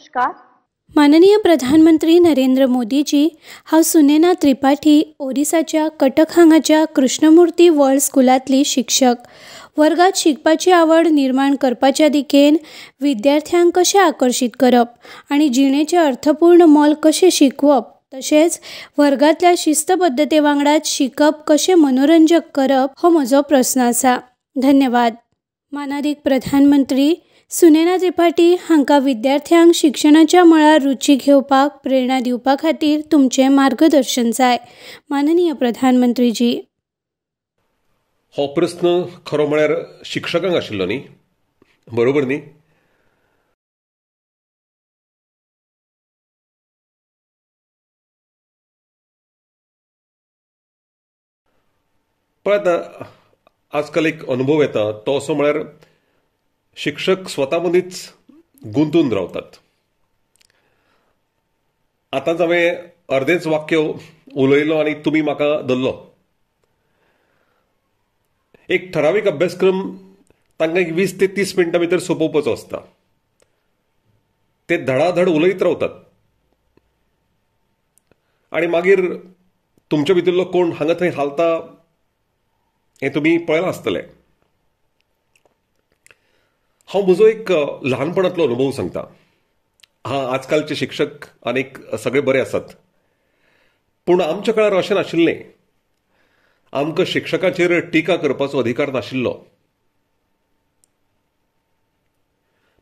नमस्कार माननीय प्रधानमंत्री नरेंद्र मोदीजी हा सुनेना त्रिपाठी ओरिसाच्या कटक हांगाच्या कृष्णमूर्ती वर्ल्ड स्कुलातली शिक्षक वर्गात शिकपाची आवड निर्माण करपाच्या दिकेन विद्यार्थ्यांक कशें आकर्षित करप आणि जिणेचे अर्थपूर्ण मोल कसे शिकवप तसेच वर्गातल्या शिस्तबद्धते वांगडा शिकप कसे मनोरंजक करप हो म्हजो प्रस्न आसा धन्यवाद मानादीक प्रधानमंत्री सुनेना त्रिपाठी हांकां विद्यार्थ्यांक शिक्षणाच्या मळार रुची घेवपाक प्रेरणा दिवपा खातीर तुमचे मार्गदर्शन जाय माननीय प्रधानमंत्रीजी हो प्रस्न खरो म्हळ्यार शिक्षकांक आशिल्लो न्ही बरोबर न्ही पळय आजकाल एक अनुभव येता तो असो म्हळ्यार शिक्षक स्वतःमध्येच गुंतून रावतात आतांच हांवें अर्धेच वाक्य उलयलो आणि तुम्ही म्हाका धरलो एक ठराविक अभ्यासक्रम तांकां एक वीस ते तीस मिनटां भितर सोंपोवपाचो आसता ते धडाधड उलयत रावतात आणि मागीर तुमच्या भितरलो कोण हांगा थंय हालता हे तुम्ही पळयलां आसतलें हांव म्हजो एक ल्हानपणांतलो अनुभव सांगता हा आजकालचे शिक्षक आनीक सगळे बरे आसात पूण आमच्या काळार अशें नाशिल्लें आमकां शिक्षकाचेर टिका करपाचो अधिकार नाशिल्लो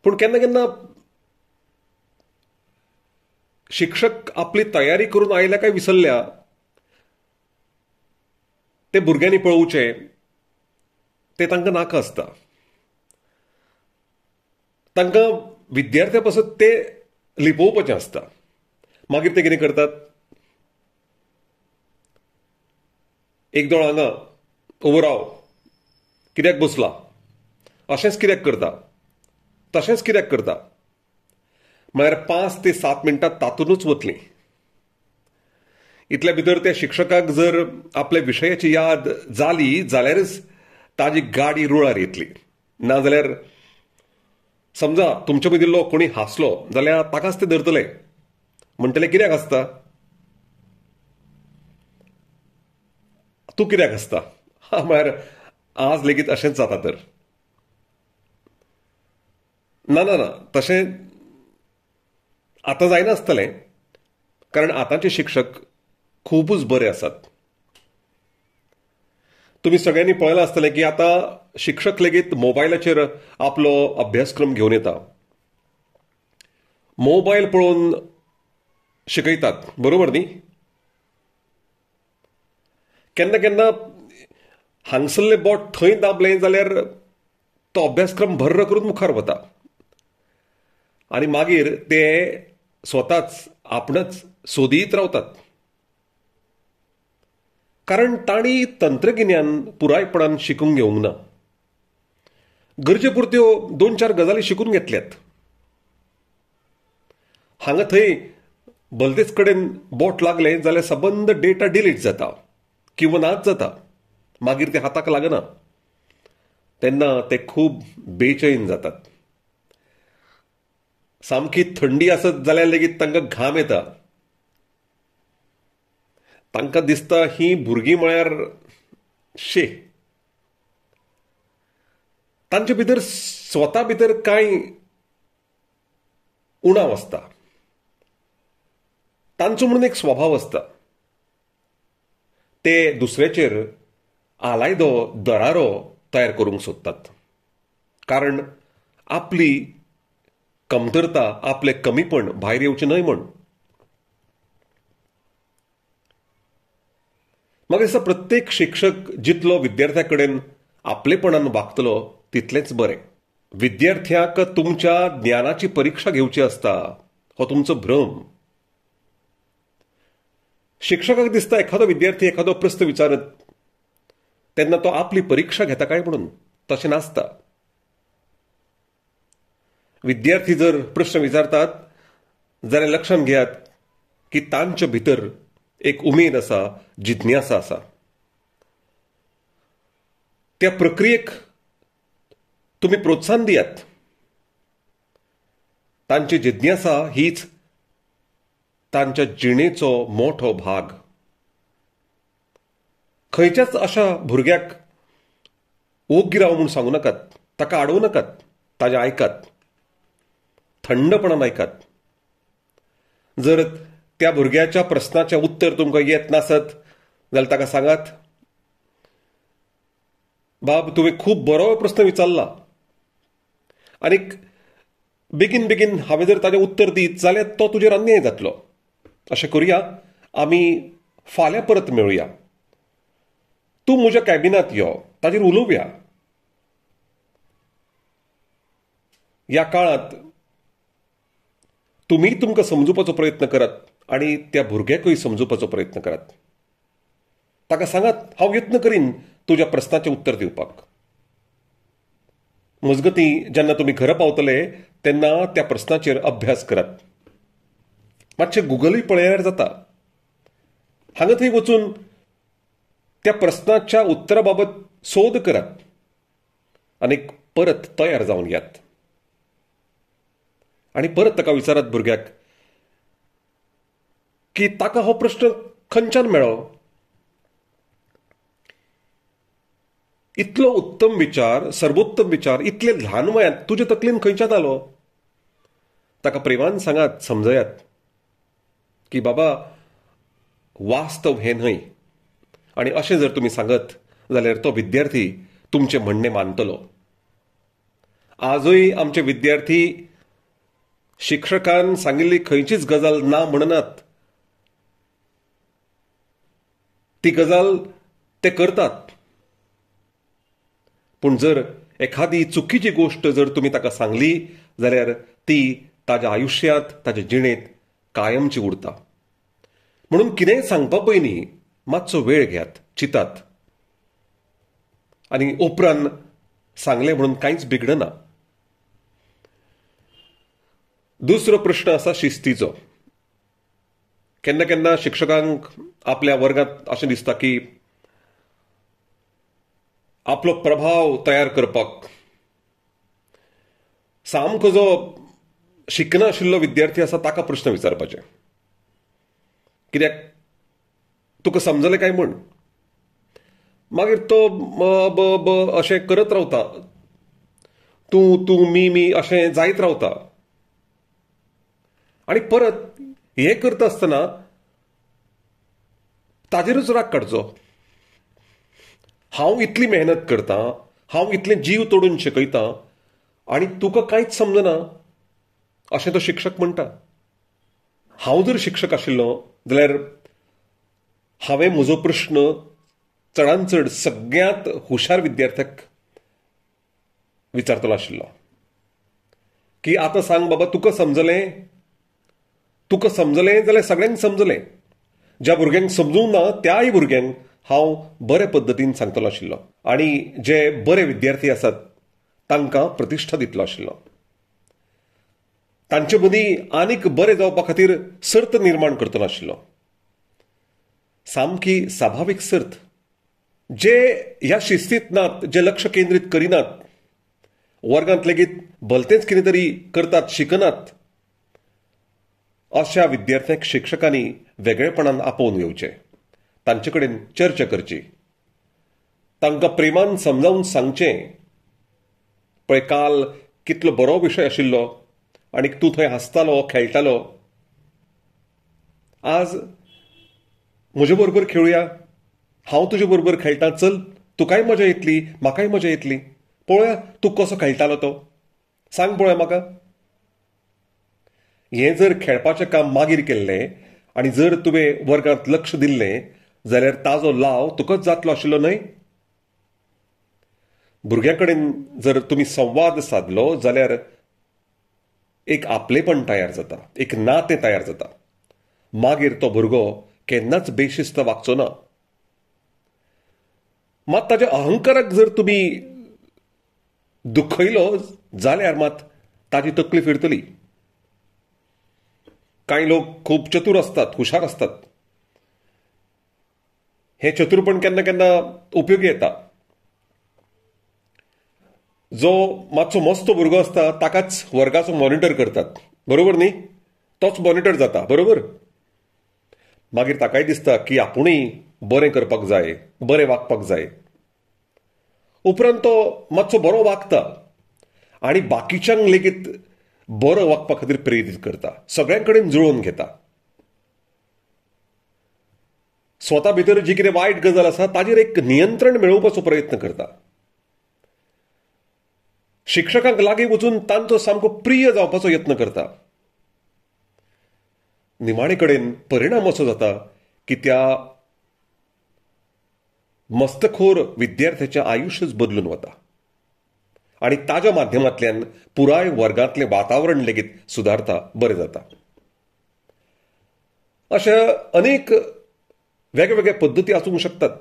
पूण केन्ना केन्ना शिक्षक आपली तयारी करून आयल्या काय विसरल्या ते भुरग्यांनी पळोवचे ते तांकां नाका आसता तांकां विद्यार्थ्या पासून ते लिपोवपाचें आसता मागीर ते कितें करतात एक दोळ हांगा उबराव कित्याक बसला अशेंच कित्याक करता तशेंच कित्याक करता म्हळ्यार पांच ते सात मिनटां तातूंतच वतलीं इतल्या भितर त्या शिक्षकाक जर आपल्या विशयाची याद जाली जाल्यारच ताजी गाडी रुळार येतली नाजाल्यार समजा तुमच्या मदीं दिल्लो कोणी हांसलो जाल्यार ताकाच ते धरतले म्हणटले कित्याक आसता तूं कित्याक आसता म्हळ्यार आज लेगीत अशेंच जाता तर ना ना ना तशें आतां जायनासतलें कारण आतांचे शिक्षक खुबूच बरे आसात तुमी सगळ्यांनी पळयलां आसतलें की आतां शिक्षक लेगीत मोबायलाचेर आपलो अभ्यासक्रम घेवन येता मोबायल पळोवन शिकयतात बरोबर न्ही केन्ना केन्ना हांगसल्लें बोट थंय दाबलें जाल्यार तो अभ्यासक्रम भर्र करून मुखार वता आनी मागीर ते स्वताच आपणच सोदीत रावतात कारण तांणी तंत्रगिन्यान पुरायपणान शिकूंक घेवंक ना गरजेपुरत्यो हो, दोन चार गजाली शिकून घेतल्यात हांगा थंय भलतेच कडेन बोट लागले जाल्यार सबंद डेटा डिलीट जाता किंवा नाच जाता मागीर ते हाताक लागना तेन्ना ते खूब बेचैन जातात सामकी थंडी आसत जाल्यार लेगीत तांकां घाम येता तांकां दिसता ही भुरगीं म्हळ्यार शे तांचे भितर स्वता भितर कांय उणाव आसता तांचो म्हणून एक स्वभाव आसता ते दुसऱ्याचेर आलायदो दरारो तयार करूंक सोदतात कारण आपली कमतरता आपले कमीपण भायर येवचें न्हय म्हण म्हाका दिसता प्रत्येक शिक्षक जितलो विद्यार्थ्या कडेन आपलेपणान वागतलो तितलेंच बरें विद्यार्थ्याक तुमच्या ज्ञानाची परीक्षा घेवची असता हो तुमचो भ्रम शिक्षकाक दिसता एखादो विद्यार्थी एखादो प्रश्न विचारत त्यांना तो आपली परीक्षा घेता काय म्हणून तसे नासता विद्यार्थी जर प्रश्न विचारतात जाल्यार लक्षात घेयात की तांच्या भितर एक उमेद असा जिज्ञासा असा त्या प्रक्रियेक तुम्ही प्रोत्साहन दियात तांची जिज्ञासा हीच तांच्या जिणेचो मोठो भाग खंयच्याच अशा भुरग्याक ओग्गी राव म्हणून सांगू नकात ताका आडवू नकात ताजें आयकात थंडपणान आयकात जर त्या भुरग्याच्या प्रस्नाचें उत्तर तुमकां येत नासत जाल्यार ताका सांगात बाब तुवें खूब बरो प्रस्न विचारला आनीक बेगीन बेगीन हांवें जर ताजें उत्तर दीत जाल्यार तो तुजेर अन्याय जातलो अशें करुया आमी फाल्यां परत मेळुया तूं म्हज्या कॅबिनांत यो ताजेर उलोवया ह्या काळांत तुमी तुमकां समजुपाचो प्रयत्न करात आनी त्या भुरग्याकूय समजुपाचो प्रयत्न करात ताका सांगात हांव यत्न करीन तुज्या प्रस्नाचें उत्तर दिवपाक मजगती जेन्ना तुमी घरा पावतले तेन्ना त्या प्रस्नाचेर अभ्यास करात मातशें गुगलूय पळयल्यार जाता हांगा थंय वचून त्या प्रस्नाच्या उत्तरा बाबत सोद करात आनी परत तयार जावन यात आनी परत ताका विचारात भुरग्याक की ताका हो प्रश्न खंयच्यान मेळ्ळो इतलो उत्तम विचार सर्वोत्तम विचार इतले ल्हान वयात तुजे तकलेन खंयच्यात आलो ताका प्रेमान सांगात समजयात की बाबा वास्तव हे न्हय आणि असे जर तुम्ही सांगत जाल्यार तो विद्यार्थी तुमचे म्हणणे मानतलो आजूय आमचे विद्यार्थी शिक्षकान सांगिल्ली खंयचीच गजाल ना म्हणनात ती गजाल ते करतात पूण जर एखादी चुकीची गोष्ट जर तुम्ही ताका सांगली जाल्यार ती ताज्या आयुश्यांत ताज्या जिणेंत कायमची उरता म्हणून कितेंय सांगपा पयलीं मातसो वेळ घेयात चितात आनी उपरांत सांगलें म्हणून कांयच बिगडना दुसरो प्रश्न आसा शिस्तीचो केन्ना केन्ना शिक्षकांक आपल्या वर्गांत अशें दिसता की आपलो प्रभाव तयार करपाक सामको जो शिकनाशिल्लो विद्यार्थी आसा ताका प्रश्न विचारपाचे कित्याक तुका समजलें काय म्हण मागीर तो ब ब अशें करत रावता तूं तूं मी मी अशें जायत रावता आणि परत हे करता आसतना ताजेरूच राग काडचो हांव इतली मेहनत करता हांव इतलें जीव तोडून शिकयतां आनी तुका कांयच समजना अशें तो शिक्षक म्हणटा हांव जर शिक्षक आशिल्लो जाल्यार हांवें म्हजो प्रश्न चडांत चड सगळ्यांत हुशार विद्यार्थ्याक विचारतलो आशिल्लो की आतां सांग बाबा तुका समजलें तुका समजलें जाल्यार सगळ्यांक समजलें ज्या भुरग्यांक समजूंक ना त्याय भुरग्यांक हांव बरे पद्दतीन सांगतलो आशिल्लो आनी जे बरे विद्यार्थी आसात तांकां प्रतिश्ठा दितलो आशिल्लो तांचे मदीं आनीक बरे जावपा खातीर सर्त निर्माण करतलो आशिल्लो सामकी साभावीक सर्त जे ह्या शिस्तींत नात जे लक्ष केंद्रीत करिनात वर्गांत लेगीत भलतेंच कितें तरी करतात शिकनात अशा विद्यार्थ्यांक शिक्षकांनी वेगळेपणान आपोवन येवचें तांचे कडेन चर्चा करची तांकां प्रेमान समजावन सांगचे पळय काल कितलो बरो विशय आशिल्लो आनी तूं थंय हांसतालो खेळटालो आज म्हजे बरोबर खेळुया हांव तुजे बरोबर खेळटा चल तुकाय मजा येतली म्हाकाय मजा येतली पळोवया तूं कसो खेळटालो तो सांग पळोवया म्हाका हें जर खेळपाचें काम मागीर केल्लें आनी जर तुवें वर्गांत लक्ष दिल्लें जाल्यार ताजो लाव तुकाच जातलो आशिल्लो न्हय भुरग्या कडेन जर तुमी संवाद सादलो जाल्यार एक आपलेपण तयार जाता एक नातें तयार जाता मागीर तो भुरगो केन्नाच बेशिस्त वागचो ना मात ताच्या अहंकाराक जर तुमी दुखयलो जाल्यार मात ताची तकली फिरतली कांय लोक खूब चतूर असतात हुशार असतात हे चतुर्पण केन्ना केन्ना उपयोगी येता जो मातसो मस्त भुरगो आसता ताकाच वर्गाचो मॉनिटर करतात बरोबर न्ही तोच मॉनिटर जाता बरोबर मागीर ताकाय दिसता की आपुणूय बरें करपाक जाय बरें वागपाक जाय उपरांत तो मातसो बरो वागता आनी बाकीच्यांक लेगीत बरो वागपा खातीर प्रेरीत करता सगळ्यां कडेन जुळोवन घेता स्वता भितर जी कितें वायट गजाल आसा ताजेर एक नियंत्रण मेळोवपाचो प्रयत्न करता शिक्षकांक लागीं वचून तांचो सामको प्रिय जावपाचो यत्न करता निमाणे कडेन परिणाम असो जाता की त्या मस्तखोर विद्यार्थ्याचें आयुश्यच बदलून वता आनी ताज्या माध्यमांतल्यान पुराय वर्गांतलें वातावरण लेगीत सुदारता बरें जाता अशा अनेक वेगवेगळ्या पद्धती असू शकतात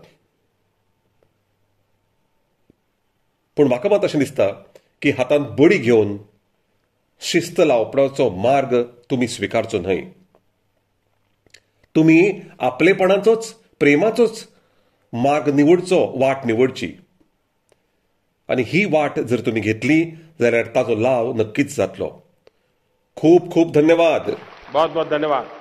पण म्हाका मात अशें दिसता की हातांत बडी घेवन शिस्त लावपाचो मार्ग तुमी स्विकारचो न्हय तुमी आपलेपणाचोच प्रेमाचोच मार्ग निवडचो वाट निवडची आनी ही वाट जर तुमी घेतली जाल्यार ताचो लाव नक्कीच जातलो खूप खूप धन्यवाद बहुत बहुत धन्यवाद